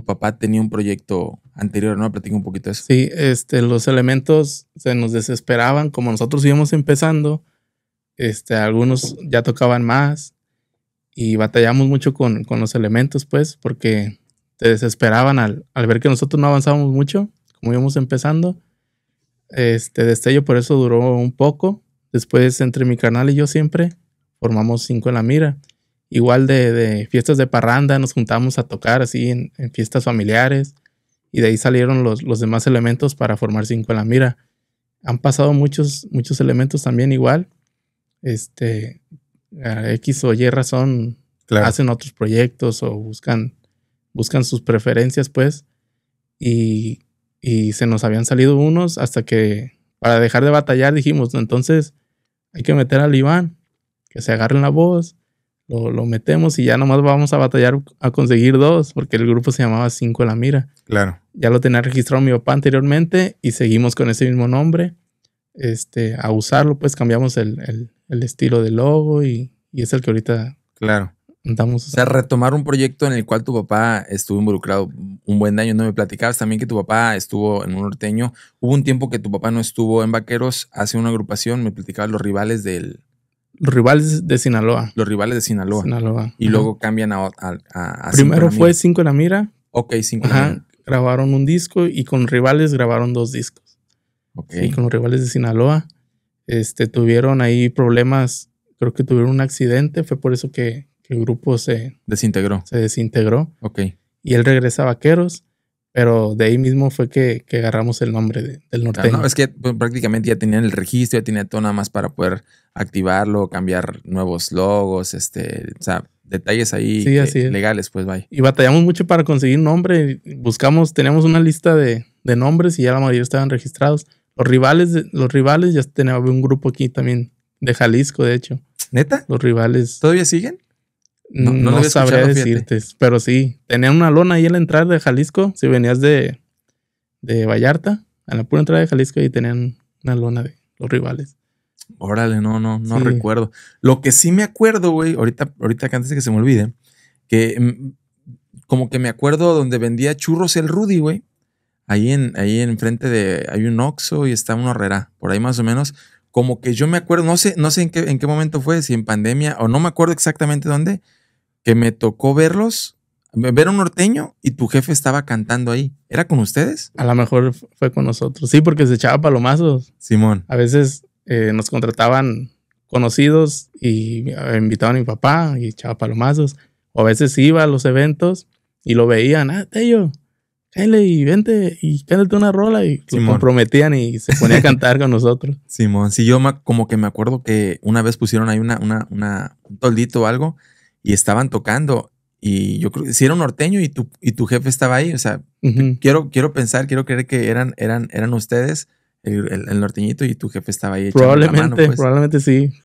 tu papá tenía un proyecto anterior, ¿no? Platica un poquito de eso. Sí, este, los elementos se nos desesperaban, como nosotros íbamos empezando, este, algunos ya tocaban más y batallamos mucho con, los elementos, pues, porque te desesperaban al, al, ver que nosotros no avanzábamos mucho, como íbamos empezando. Este destello por eso duró un poco. Después, entre mi canal y yo siempre, formamos cinco en la mira igual de, fiestas de parranda, nos juntamos a tocar así en, fiestas familiares y de ahí salieron los, demás elementos para formar Cinco en la Mira. Han pasado muchos, muchos elementos también igual. Este, X o Y razón hacen otros proyectos o buscan, buscan sus preferencias, pues. Y, y se nos habían salido unos hasta que, para dejar de batallar, dijimos, entonces hay que meter al Iván, que se agarren la voz lo, lo, metemos y ya nomás vamos a batallar a conseguir dos, porque el grupo se llamaba Cinco de la Mira. Claro. Ya lo tenía registrado mi papá anteriormente y seguimos con ese mismo nombre. Este, a usarlo, pues cambiamos el, estilo del logo y, es el que ahorita. Claro. Andamos. O sea, retomar un proyecto en el cual tu papá estuvo involucrado un buen año. No me platicabas también que tu papá estuvo en un norteño. Hubo un tiempo que tu papá no estuvo en Vaqueros, hace una agrupación, me platicaba los rivales del, los rivales de Sinaloa. Los rivales de Sinaloa. Sinaloa. Y luego cambian a. Primero fue Cinco en la Mira. Ok, Cinco la Mira. Grabaron un disco y con rivales grabaron dos discos. Ok. Y con los rivales de Sinaloa. Este, tuvieron ahí problemas. Creo que tuvieron un accidente. Fue por eso que, que el grupo se. Desintegró. Se desintegró. Ok. Y él regresa a Vaqueros. Pero de ahí mismo fue que, agarramos el nombre del ah, norteño. no, es que pues, prácticamente ya tenían el registro, ya tenía todo nada más para poder activarlo, cambiar nuevos logos, este, o sea, detalles ahí legales, pues vaya. Y batallamos mucho para conseguir un nombre, buscamos, teníamos una lista de, de nombres y ya la mayoría estaban registrados. Los rivales, los rivales ya tenía un grupo aquí también de Jalisco, de hecho. ¿Neta? Los rivales. ¿Todavía siguen? No, no, decirte, pero sí. tenían una lona ahí en la entrada de Jalisco. Si venías de, Vallarta, a la pura entrada de Jalisco, y tenían una lona de los rivales. Órale, no, no, no recuerdo. Lo que sí me acuerdo, güey, ahorita, ahorita que antes de que se me olvide, que mm, como que me acuerdo donde vendía churros el Rudy, güey. Ahí en, ahí enfrente de, hay un Oxo y está una horrera, por ahí más o menos. Como que yo me acuerdo, no sé, no sé en qué, en qué momento fue, si en pandemia o no me acuerdo exactamente dónde, que me tocó verlos, ver un norteño y tu jefe estaba cantando ahí. ¿Era con ustedes? A lo mejor fue con nosotros. Sí, porque se echaba palomazos. Simón. A veces eh, nos contrataban conocidos y eh, invitaban a mi papá y echaba palomazos. O a veces iba a los eventos y lo veían, ah, Tello, cállate y vente y cántate una rola. Y se comprometían y se ponía a cantar con nosotros. Simón, sí, yo como que me acuerdo que una vez pusieron ahí una, una, una, un toldito o algo y estaban tocando. Y yo creo que si era un norteño y tu, y tu jefe estaba ahí, o sea, quiero, quiero pensar, quiero creer que eran, eran, eran ustedes, el, el, norteñito y tu jefe estaba ahí. Probablemente, pues. probablemente sí.